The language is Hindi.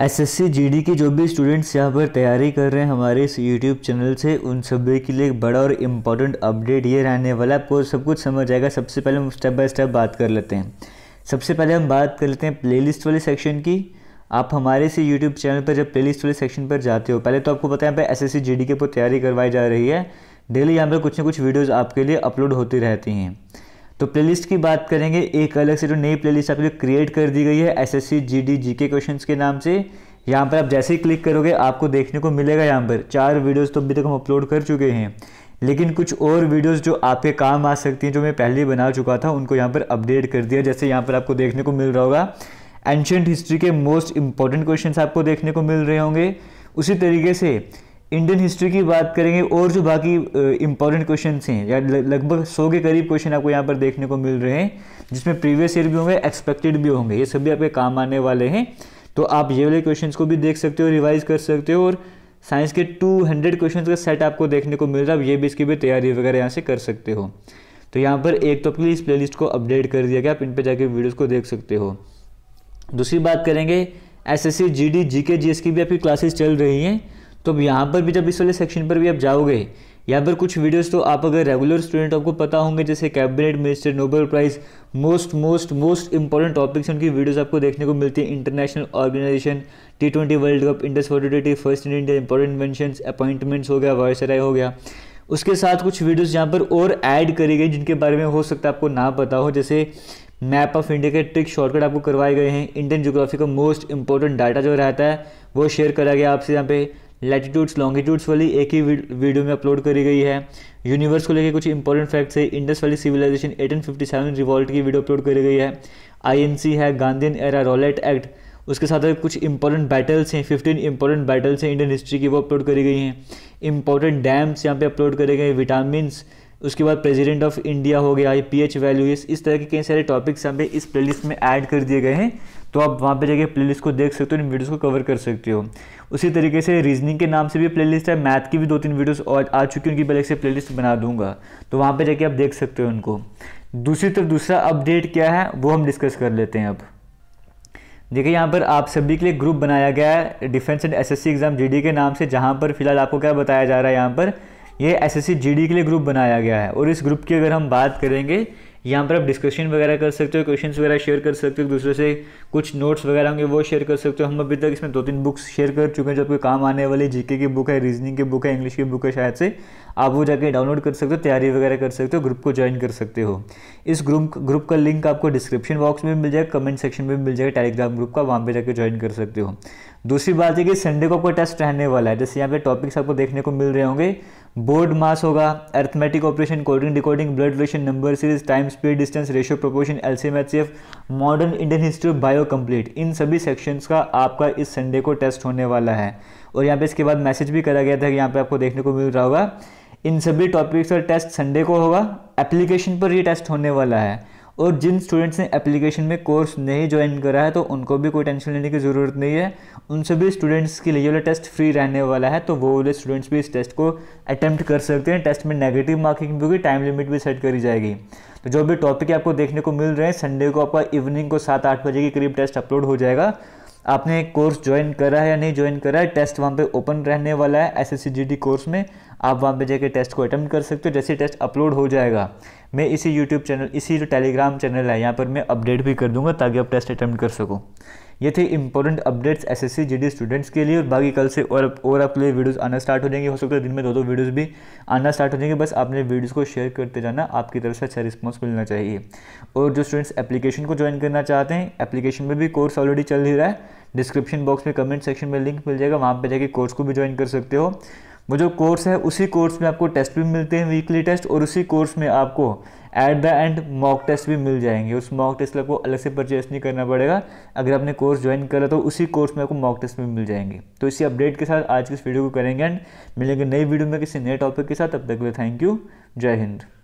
एसएससी जीडी की जो भी स्टूडेंट्स यहाँ पर तैयारी कर रहे हैं हमारे इस यूट्यूब चैनल से उन सभी के लिए एक बड़ा और इम्पॉर्टेंट अपडेट ये रहने वाला है आपको सब कुछ समझ आएगा सबसे पहले हम स्टेप बाय स्टेप बात कर लेते हैं सबसे पहले हम बात कर लेते हैं प्लेलिस्ट वाले सेक्शन की आप हमारे से यूट्यूब चैनल पर जब प्ले वाले सेक्शन पर जाते हो पहले तो आपको पता है यहाँ पर एस एस सी के तैयारी करवाई जा रही है डेली यहाँ पर कुछ ना कुछ वीडियोज़ आपके लिए अपलोड होती रहती हैं तो प्लेलिस्ट की बात करेंगे एक अलग से जो नई प्लेलिस्ट आपके लिए क्रिएट कर दी गई है S S C G D G के क्वेश्चन के नाम से यहाँ पर आप जैसे ही क्लिक करोगे आपको देखने को मिलेगा यहाँ पर चार वीडियोस तो अभी तक हम अपलोड कर चुके हैं लेकिन कुछ और वीडियोस जो आपके काम आ सकती हैं जो मैं पहले ही बना चुका था उनको यहाँ पर अपडेट कर दिया जैसे यहाँ पर आपको देखने को मिल रहा होगा एंशंट हिस्ट्री के मोस्ट इंपॉर्टेंट क्वेश्चन आपको देखने को मिल रहे होंगे उसी तरीके से इंडियन हिस्ट्री की बात करेंगे और जो बाकी इंपॉर्टेंट क्वेश्चन हैं या लगभग सौ के करीब क्वेश्चन आपको यहाँ पर देखने को मिल रहे हैं जिसमें प्रीवियस ईयर भी होंगे एक्सपेक्टेड भी होंगे ये सभी आपके काम आने वाले हैं तो आप ये वाले क्वेश्चन को भी देख सकते हो रिवाइज कर सकते हो और साइंस के 200 क्वेश्चन का सेट आपको देखने को मिल रहा है ये भी इसकी भी तैयारी वगैरह यहाँ से कर सकते हो तो यहाँ पर एक तो प्लीज़ प्ले लिस्ट को अपडेट कर दिया गया आप इन पर जाकर वीडियोज़ को देख सकते हो दूसरी बात करेंगे S S C G D G के जी एस की भी आपकी क्लासेस चल रही हैं तो अब यहाँ पर भी जब इस वाले सेक्शन पर भी आप जाओगे यहाँ पर कुछ वीडियोस तो आप अगर रेगुलर स्टूडेंट आपको पता होंगे जैसे cabinet minister Nobel prize most most most important topics उनकी वीडियोस आपको देखने को मिलती है international organisation T twenty World Cup इंडस forty first in India important mention appointments हो गया वायसराय हो गया उसके साथ कुछ वीडियोज़ यहाँ पर और ऐड करी गई जिनके बारे में हो सकता है आपको ना पता हो जैसे मैप ऑफ इंडिया के ट्रिक शॉर्टकट आपको करवाए गए हैं इंडियन जोग्राफी का मोस्ट इंपॉर्टेंट डाटा जो रहता है वो शेयर करा गया आपसे यहाँ पे लैटिट्यूड्स लॉन्गिट्यूड्स वाली एक ही वीडियो में अपलोड करी गई है यूनिवर्स को लेकर कुछ इंपॉर्टेंट फैक्ट्स है इंडस वाली सिविलाइजेशन 1857 रिवॉल्ट की वीडियो अपलोड करी गई है आईएनसी है गांधीन एरा रॉलेट एक्ट उसके साथ कुछ इंपॉर्टेंट बैटल्स हैं फिफ्टीन इंपॉर्टेंट बैटल्स हैं इंडियन हिस्ट्री की वो अपलोड करी गई हैं इंपॉर्टेंट डैम्स यहाँ पे अपलोड करे गए विटामिन उसके बाद प्रेसिडेंट ऑफ इंडिया हो गया पी एच वैल्यूज इस तरह के कई सारे टॉपिक्स यहाँ पे इस प्लेलिस्ट में ऐड कर दिए गए हैं तो आप वहाँ पे जाके प्लेलिस्ट को देख सकते हो इन वीडियोस को कवर कर सकते हो उसी तरीके से रीजनिंग के नाम से भी प्लेलिस्ट है मैथ की भी दो तीन वीडियोस और आ चुकी उनकी पहले से प्लेलिस्ट बना दूंगा तो वहाँ पे जाके आप देख सकते हो उनको दूसरी तरफ दूसरा अपडेट क्या है वो हम डिस्कस कर लेते हैं अब देखिए यहाँ पर आप सभी के लिए ग्रुप बनाया गया है defence and S exam G के नाम से जहाँ पर फिलहाल आपको क्या बताया जा रहा है यहाँ पर ये एस एस के लिए ग्रुप बनाया गया है और इस ग्रुप की अगर हम बात करेंगे यहाँ पर आप डिस्कशन वगैरह कर सकते हो क्वेश्चंस वगैरह शेयर कर सकते हो दूसरे से कुछ नोट्स वगैरह होंगे वो शेयर कर सकते हो हम अभी तक इसमें दो तीन बुक्स शेयर कर चुके हैं जो आपके काम आने वाले जीके की बुक है रीजनिंग की बुक है इंग्लिश की बुक है शायद से आप वो जाके डाउनलोड कर सकते हो तैयारी वगैरह कर सकते हो ग्रुप को ज्वाइन कर सकते हो इस ग्रुप ग्रुप का लिंक आपको डिस्क्रिप्शन बॉक्स में मिल जाएगा कमेंट सेक्शन में मिल जाएगा टेलीग्राम ग्रुप का वहाँ पर जाकर ज्वाइन कर सकते हो दूसरी बात है कि संडे को आपका टेस्ट रहने वाला है जैसे यहाँ पे टॉपिक्स आपको देखने को मिल रहे होंगे बोर्ड मास होगा arithmetic operation coding decoding blood relation number series time speed distance ratio proportion L C modern Indian history bio complete इन सभी सेक्शंस का आपका इस संडे को टेस्ट होने वाला है और यहाँ पे इसके बाद मैसेज भी करा गया था कि यहाँ पे आपको देखने को मिल रहा होगा इन सभी टॉपिक्स का टेस्ट संडे को होगा एप्लीकेशन पर ये टेस्ट होने वाला है और जिन स्टूडेंट्स ने एप्लीकेशन में कोर्स नहीं ज्वाइन करा है तो उनको भी कोई टेंशन लेने की ज़रूरत नहीं है उन सभी स्टूडेंट्स के लिए वाला टेस्ट फ्री रहने वाला है तो वो वाले स्टूडेंट्स भी इस टेस्ट को अटैम्प्ट कर सकते हैं टेस्ट में नेगेटिव मार्किंग भी होगी टाइम लिमिट भी सेट करी जाएगी तो जो भी टॉपिक आपको देखने को मिल रहे हैं संडे को आपका इवनिंग को सात आठ बजे के करीब टेस्ट अपलोड हो जाएगा आपने कोर्स ज्वाइन करा है या नहीं ज्वाइन करा है टेस्ट वहाँ पे ओपन रहने वाला है एस एस कोर्स में आप वहाँ पर जाके टेस्ट को अटैम्प्ट कर सकते हो जैसे टेस्ट अपलोड हो जाएगा मैं इसी यूट्यूब चैनल इसी जो टेलीग्राम चैनल है यहाँ पर मैं अपडेट भी कर दूँगा ताकि आप टेस्ट अटैम्प्ट कर सको ये थे important updates S S students के लिए और बाकी कल से और और आपके लिए वीडियोस आना स्टार्ट हो जाएंगे हो सकता है दिन में दो दो वीडियोस भी आना स्टार्ट हो जाएंगे बस आपने वीडियोस को शेयर करते जाना आपकी तरफ से अच्छा रिस्पॉन्स मिलना चाहिए और जो स्टूडेंट्स एप्लीकेशन को ज्वाइन करना चाहते हैं एप्लीकेशन में भी कोर्स ऑलरेडी चल ही रहा है डिस्क्रिप्शन बॉक्स में कमेंट सेक्शन में लिंक मिल जाएगा वहाँ पर जाके कोर्स को भी ज्वाइन कर सकते हो वो जो कोर्स है उसी कोर्स में आपको टेस्ट भी मिलते हैं वीकली टेस्ट और उसी कोर्स में आपको at the end mock test भी मिल जाएंगे उस मॉक टेस्ट आपको अलग से परचेस नहीं करना पड़ेगा अगर आपने कोर्स ज्वाइन करा तो उसी कोर्स में आपको मॉक टेस्ट भी मिल जाएंगे तो इसी अपडेट के साथ आज की इस वीडियो को करेंगे एंड मिलेंगे नई वीडियो में किसी नए टॉपिक के साथ तब तक के लिए थैंक यू जय हिंद